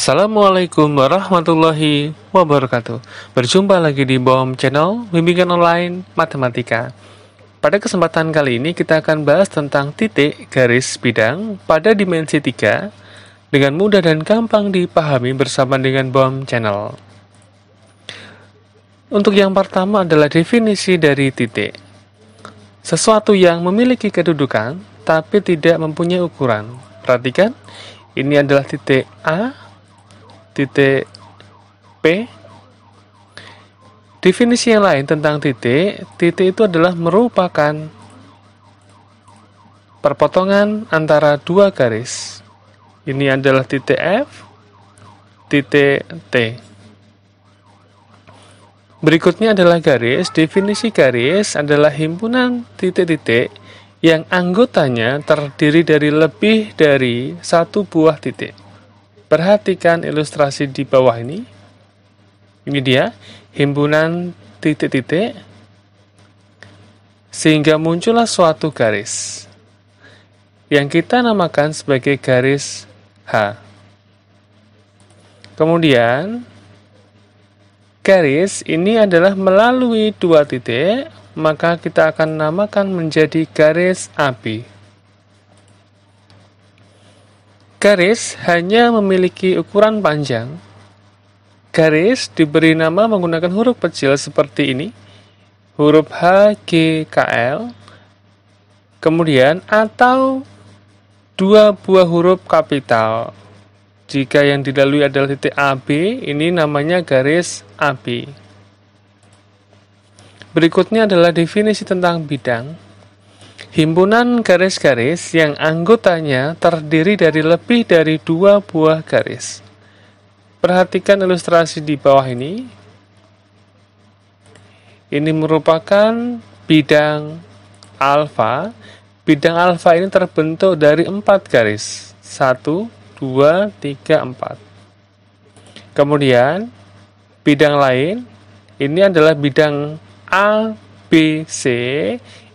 Assalamualaikum warahmatullahi wabarakatuh. Berjumpa lagi di BOM Channel Bimbingan Online Matematika. Pada kesempatan kali ini kita akan bahas tentang titik garis bidang pada dimensi 3 dengan mudah dan gampang dipahami bersama dengan BOM Channel. Untuk yang pertama adalah definisi dari titik. Sesuatu yang memiliki kedudukan tapi tidak mempunyai ukuran. Perhatikan, ini adalah titik A titik P. Definisi yang lain tentang titik, titik itu adalah merupakan perpotongan antara dua garis. Ini adalah titik F, titik T. Berikutnya adalah garis. Definisi garis adalah himpunan titik-titik yang anggotanya terdiri dari lebih dari satu buah titik. Perhatikan ilustrasi di bawah ini. Ini dia, himpunan titik-titik sehingga muncullah suatu garis yang kita namakan sebagai garis H. Kemudian garis ini adalah melalui dua titik, maka kita akan namakan menjadi garis ab. Garis hanya memiliki ukuran panjang. Garis diberi nama menggunakan huruf kecil seperti ini. Huruf H, G, K, L. Kemudian atau dua buah huruf kapital. Jika yang dilalui adalah titik AB, ini namanya garis AB. Berikutnya adalah definisi tentang bidang. Himpunan garis-garis yang anggotanya terdiri dari lebih dari dua buah garis. Perhatikan ilustrasi di bawah ini. Ini merupakan bidang alfa. Bidang alfa ini terbentuk dari empat garis. Satu, dua, tiga, empat. Kemudian, bidang lain, ini adalah bidang ABC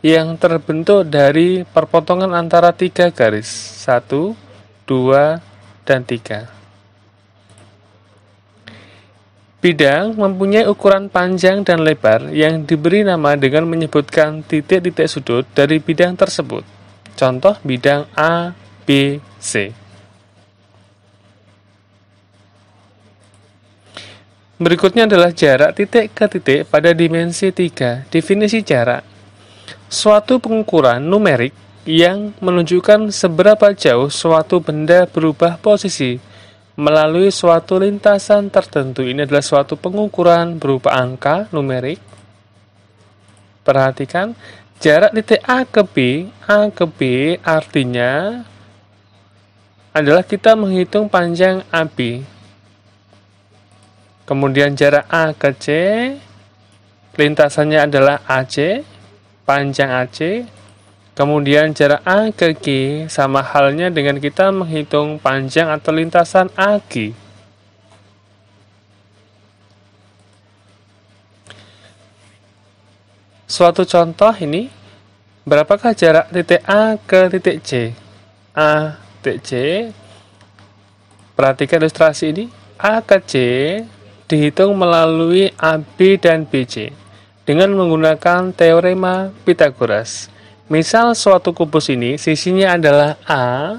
yang terbentuk dari perpotongan antara tiga garis satu dua dan tiga Bidang mempunyai ukuran panjang dan lebar yang diberi nama dengan menyebutkan titik-titik sudut dari bidang tersebut. Contoh bidang A, B, C. Berikutnya adalah jarak titik ke titik pada dimensi 3. Definisi jarak suatu pengukuran numerik yang menunjukkan seberapa jauh suatu benda berubah posisi melalui suatu lintasan tertentu. Ini adalah suatu pengukuran berupa angka numerik. Perhatikan, jarak titik A ke B, A ke B artinya adalah kita menghitung panjang AB. Kemudian jarak A ke C, lintasannya adalah AC, panjang AC, kemudian jarak A ke G sama halnya dengan kita menghitung panjang atau lintasan AG. Suatu contoh ini, berapakah jarak titik A ke titik C? A, titik C. Perhatikan ilustrasi ini. A ke C dihitung melalui AB dan BC dengan menggunakan teorema Pythagoras. Misal suatu kubus ini sisinya adalah A,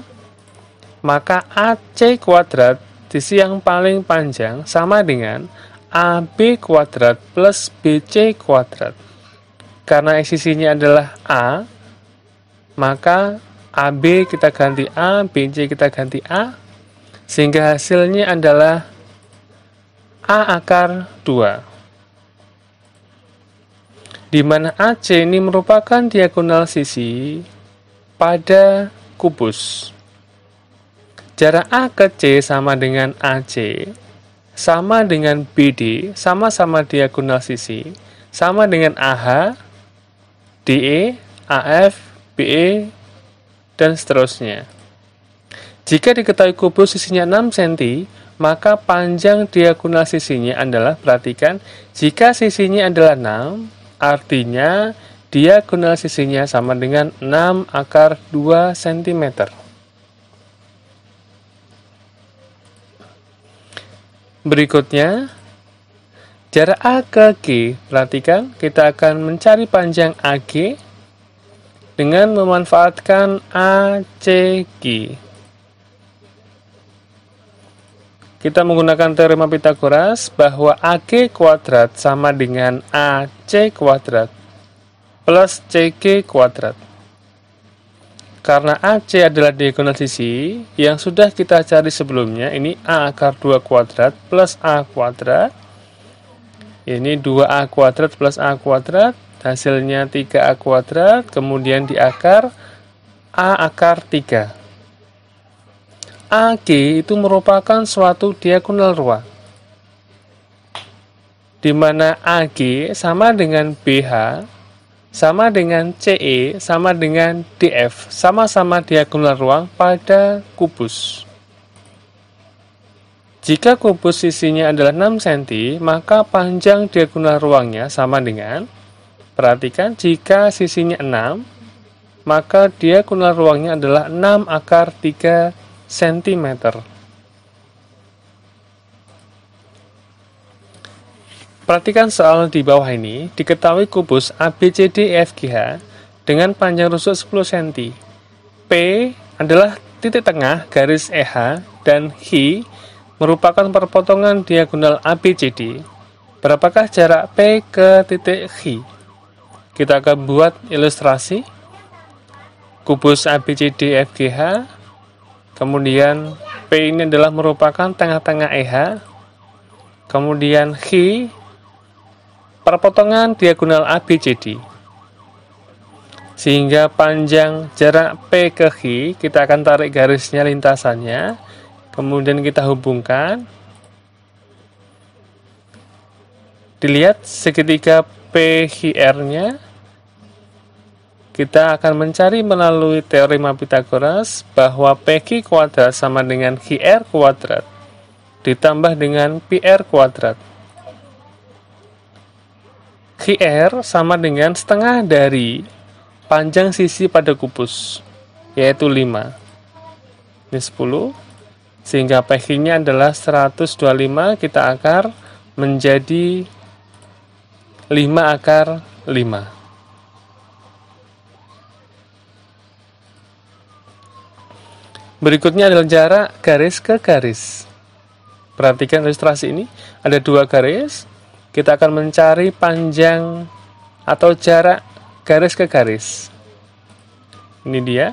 maka AC kuadrat sisi yang paling panjang sama dengan AB kuadrat plus BC kuadrat. Karena sisinya adalah A, maka AB kita ganti A, BC kita ganti A, sehingga hasilnya adalah A akar 2 di mana AC ini merupakan diagonal sisi pada kubus. Jarak A ke C sama dengan AC, sama dengan BD, sama-sama diagonal sisi, sama dengan AH, DE, AF, BE, dan seterusnya. Jika diketahui kubus sisinya 6 cm, maka panjang diagonal sisinya adalah, perhatikan, jika sisinya adalah 6, Artinya, diagonal sisinya sama dengan 6 akar 2 cm. Berikutnya, jarak A ke G, perhatikan, kita akan mencari panjang AG dengan memanfaatkan ACG. Kita menggunakan teorema Pitagoras bahwa AG kuadrat sama dengan AC kuadrat plus CG kuadrat. Karena AC adalah diagonal sisi yang sudah kita cari sebelumnya, ini A akar 2 kuadrat plus A kuadrat. Ini 2A kuadrat plus A kuadrat, hasilnya 3A kuadrat, kemudian diakar A akar 3. AG itu merupakan suatu diagonal ruang di mana AG sama dengan BH sama dengan CE sama dengan DF sama-sama diagonal ruang pada kubus jika kubus sisinya adalah 6 cm, maka panjang diagonal ruangnya sama dengan Perhatikan jika sisinya 6, maka diagonal ruangnya adalah 6 akar 3 cm. Perhatikan soal di bawah ini, diketahui kubus ABCDFGH e dengan panjang rusuk 10 cm. P adalah titik tengah garis EH dan H merupakan perpotongan diagonal ABCD. Berapakah jarak P ke titik H? Kita akan buat ilustrasi. Kubus ABCDFGH e kemudian P ini adalah merupakan tengah-tengah EH kemudian H perpotongan diagonal ABCD sehingga panjang jarak P ke H kita akan tarik garisnya lintasannya kemudian kita hubungkan dilihat segitiga PHR nya kita akan mencari melalui teorema Pythagoras bahwa PQ kuadrat sama dengan QR kuadrat ditambah dengan PR kuadrat. QR sama dengan setengah dari panjang sisi pada kubus, yaitu 5. Ini 10. Sehingga PQ-nya adalah 125, kita akar menjadi 5 akar 5. Berikutnya adalah jarak garis ke garis. Perhatikan ilustrasi ini, ada dua garis. Kita akan mencari panjang atau jarak garis ke garis. Ini dia.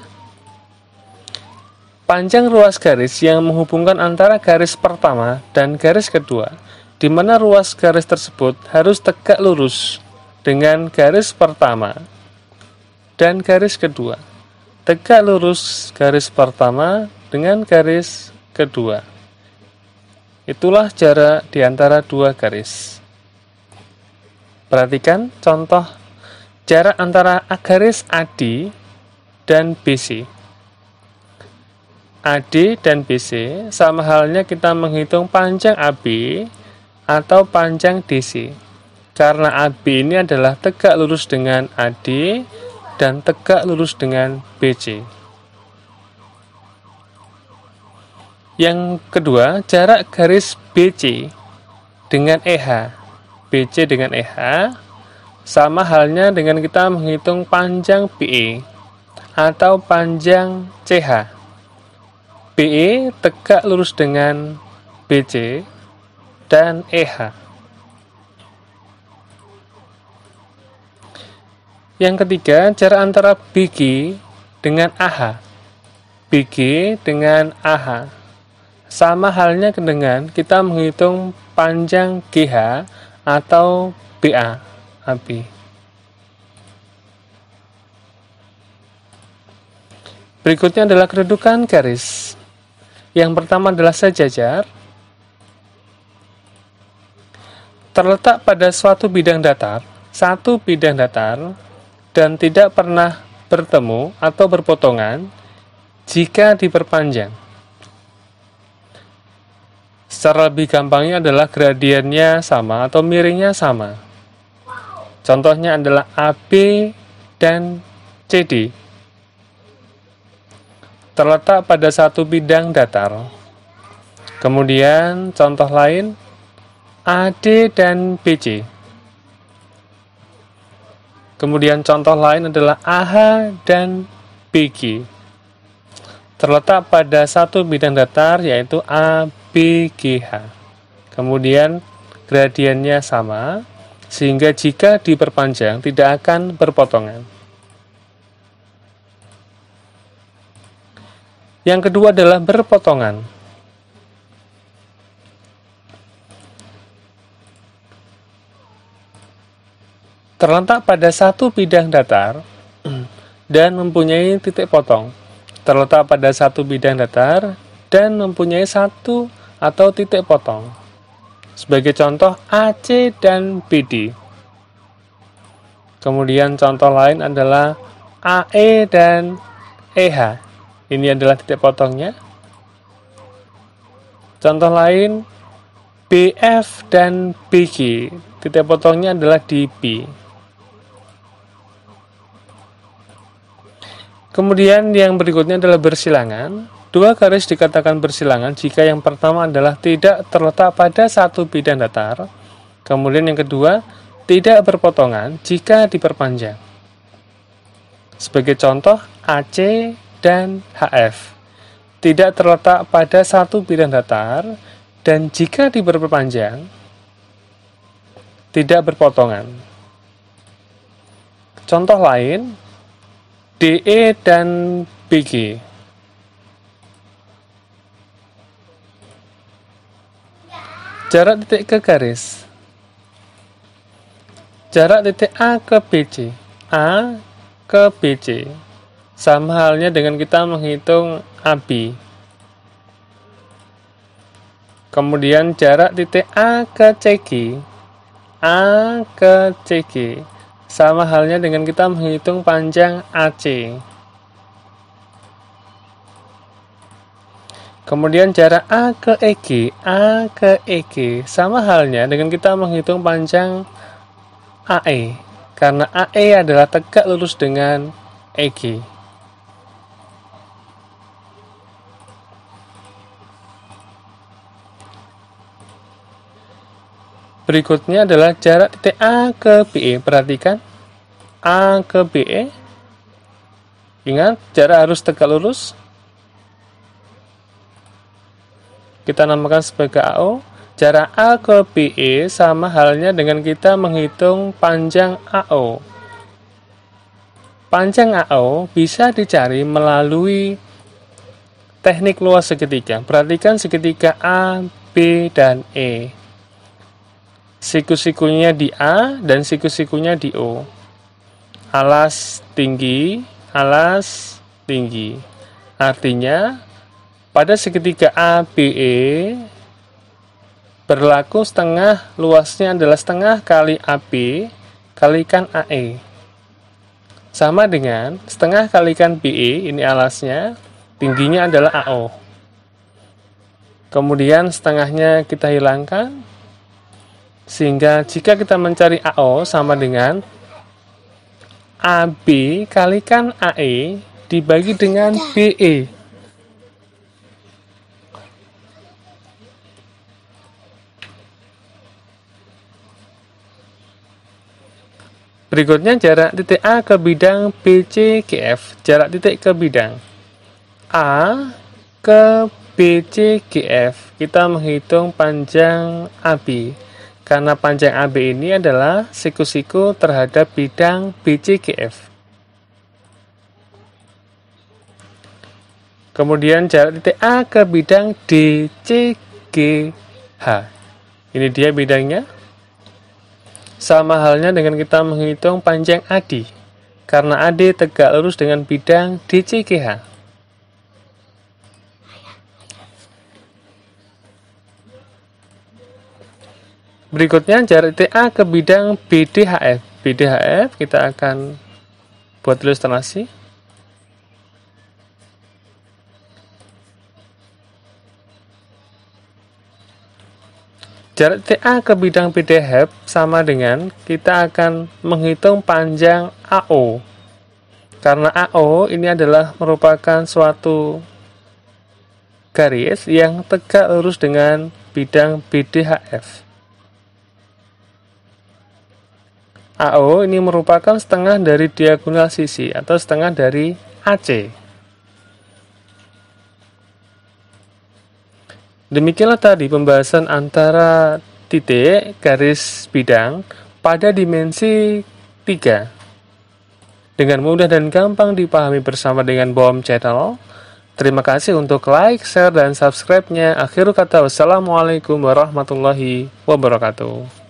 Panjang ruas garis yang menghubungkan antara garis pertama dan garis kedua, di mana ruas garis tersebut harus tegak lurus dengan garis pertama dan garis kedua tegak lurus garis pertama dengan garis kedua. Itulah jarak di antara dua garis. Perhatikan contoh jarak antara garis AD dan BC. AD dan BC sama halnya kita menghitung panjang AB atau panjang DC. Karena AB ini adalah tegak lurus dengan AD, dan tegak lurus dengan BC. Yang kedua, jarak garis BC dengan EH. BC dengan EH sama halnya dengan kita menghitung panjang PE atau panjang CH. BE tegak lurus dengan BC dan EH. Yang ketiga, jarak antara BG dengan AH. BG dengan AH. Sama halnya dengan kita menghitung panjang GH atau BA. AB. Berikutnya adalah kedudukan garis. Yang pertama adalah sejajar. Terletak pada suatu bidang datar, satu bidang datar dan tidak pernah bertemu atau berpotongan jika diperpanjang. Secara lebih gampangnya adalah gradiennya sama atau miringnya sama. Contohnya adalah AB dan CD. Terletak pada satu bidang datar. Kemudian contoh lain AD dan BC Kemudian contoh lain adalah AH dan BG. Terletak pada satu bidang datar yaitu ABGH. Kemudian gradiennya sama, sehingga jika diperpanjang tidak akan berpotongan. Yang kedua adalah berpotongan. terletak pada satu bidang datar dan mempunyai titik potong. Terletak pada satu bidang datar dan mempunyai satu atau titik potong. Sebagai contoh AC dan BD. Kemudian contoh lain adalah AE dan EH. Ini adalah titik potongnya. Contoh lain BF dan BG. Titik potongnya adalah di B. Kemudian yang berikutnya adalah bersilangan. Dua garis dikatakan bersilangan jika yang pertama adalah tidak terletak pada satu bidang datar. Kemudian yang kedua, tidak berpotongan jika diperpanjang. Sebagai contoh, AC dan HF tidak terletak pada satu bidang datar dan jika diperpanjang tidak berpotongan. Contoh lain, DE dan BG. Jarak titik ke garis. Jarak titik A ke BC. A ke BC. Sama halnya dengan kita menghitung AB. Kemudian jarak titik A ke CG. A ke CG sama halnya dengan kita menghitung panjang AC. Kemudian jarak A ke EG, A ke EG sama halnya dengan kita menghitung panjang AE karena AE adalah tegak lurus dengan EG. Berikutnya adalah jarak titik A ke BE. Perhatikan A ke BE. Ingat, jarak harus tegak lurus. Kita namakan sebagai AO. Jarak A ke BE sama halnya dengan kita menghitung panjang AO. Panjang AO bisa dicari melalui teknik luas segitiga. Perhatikan segitiga A, B, dan E siku-sikunya di A dan siku-sikunya di O. Alas tinggi, alas tinggi. Artinya, pada segitiga ABE berlaku setengah luasnya adalah setengah kali AB kalikan AE. Sama dengan setengah kalikan BE, ini alasnya, tingginya adalah AO. Kemudian setengahnya kita hilangkan, sehingga jika kita mencari AO sama dengan AB kalikan AE dibagi dengan BE. Berikutnya jarak titik A ke bidang BCGF, jarak titik ke bidang A ke BCGF. Kita menghitung panjang AB karena panjang AB ini adalah siku-siku terhadap bidang BCGF. Kemudian jarak titik A ke bidang DCGH. Ini dia bidangnya. Sama halnya dengan kita menghitung panjang AD, karena AD tegak lurus dengan bidang DCGH. berikutnya jarak TA ke bidang BDHF BDHF kita akan buat ilustrasi Jarak TA ke bidang BDHF sama dengan kita akan menghitung panjang AO. Karena AO ini adalah merupakan suatu garis yang tegak lurus dengan bidang BDHF. AO ini merupakan setengah dari diagonal sisi atau setengah dari AC. Demikianlah tadi pembahasan antara titik garis bidang pada dimensi 3. Dengan mudah dan gampang dipahami bersama dengan BOM Channel. Terima kasih untuk like, share, dan subscribe-nya. Akhir kata, wassalamualaikum warahmatullahi wabarakatuh.